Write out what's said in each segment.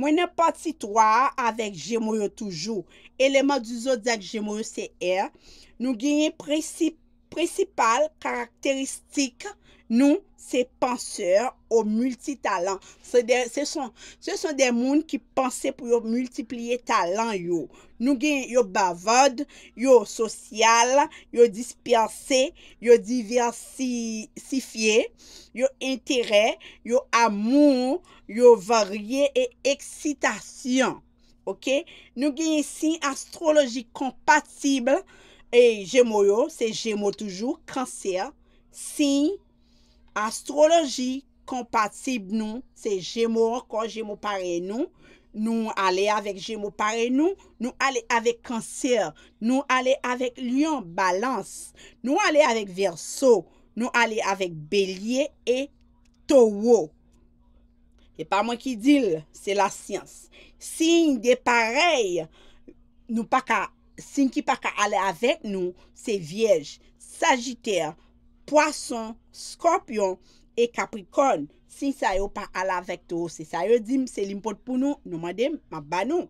Mwenè pati 3 avèk jèmou yo toujou. Eleman di zo dèk jèmou yo se e. Nou genye pre sip. Prinsipal karakteristik nou se panseur ou multitalan. Se son de moun ki panse pou yo multipliye talan yo. Nou gen yo bavod, yo sosyal, yo dispyase, yo diversifye, yo interè, yo amou, yo varye e eksitasyon. Nou gen yisi astroloji kompatible, E jemo yo, se jemo toujou, kanser, sin, astroloji, kompatib nou, se jemo, kon jemo pare nou, nou ale avek jemo pare nou, nou ale avek kanser, nou ale avek lyon balans, nou ale avek verso, nou ale avek belye, e towo. Se pa mwen ki dil, se la sians. Sin de parey, nou pa ka Sin ki pa ka ale avek nou, se Vierge, Sagittaire, Poisson, Skorpion e Capricorn. Sin sa yo pa ale avek tou, se sa yo dim, se limpot pou nou, nou ma dem, ma ba nou.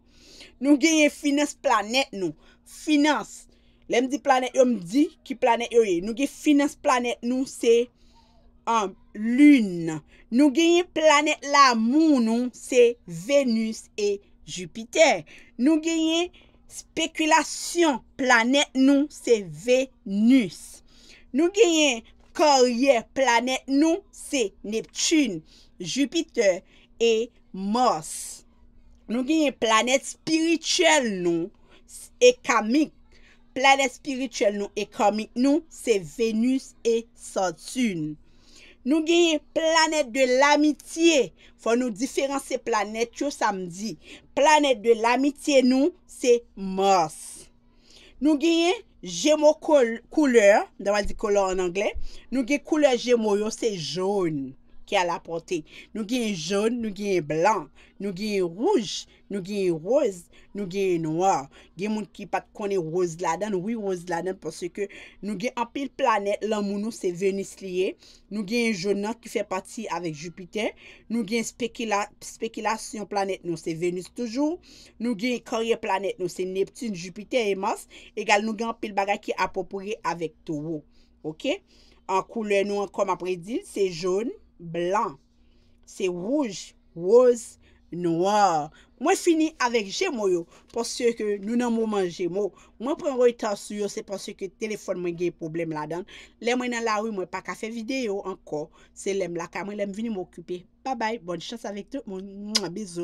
Nou genye finance planet nou. Finance. Lem di planet yo mdi, ki planet yo ye. Nou genye finance planet nou, se um, lune. Nou genye planet la moun nou, se Venus e Jupiter. Nou genye Spekulasyon, planet nou se venus. Nou genyen koryer, planet nou se neptune, jupiter e mors. Nou genyen planet spirituel nou e kamik. Planet spirituel nou e kamik nou se venus e sotune. Nou genye planet de l'amitye, fwa nou diferans se planet yo samdi. Planet de l'amitye nou se Mars. Nou genye jemo kouleur, dama di kouleur an angle, nou genye kouleur jemo yo se jouni. ki al apote. Nou gen joun, nou gen blan, nou gen ruj, nou gen roz, nou gen noua. Gen moun ki pat konen roz ladan, oui roz ladan, porsi ke nou gen an pil planet, lan mounou se venis liye. Nou gen jounan ki fe pati avek jupiter, nou gen spekilasyon planet nou se venis toujou, nou gen korye planet nou se neptin jupiter emas, egal nou gen an pil baga ki apopore avek touwou. Ok? An koule nou an kom apredil, se joun, Blan, se wouj, wouz, nouar. Mwen fini avèk jèmou yo, pòsè ke nou nan moun manjèmou. Mwen pren reytan sou yo, se pòsè ke tèlefon mwen gen problem la dan. Lè mwen nan la wou, mwen pa ka fè videyo, anko, se lèm la, ka mwen lèm vini mou okupè. Ba bay, bon chans avèk tout moun. Mwabizou.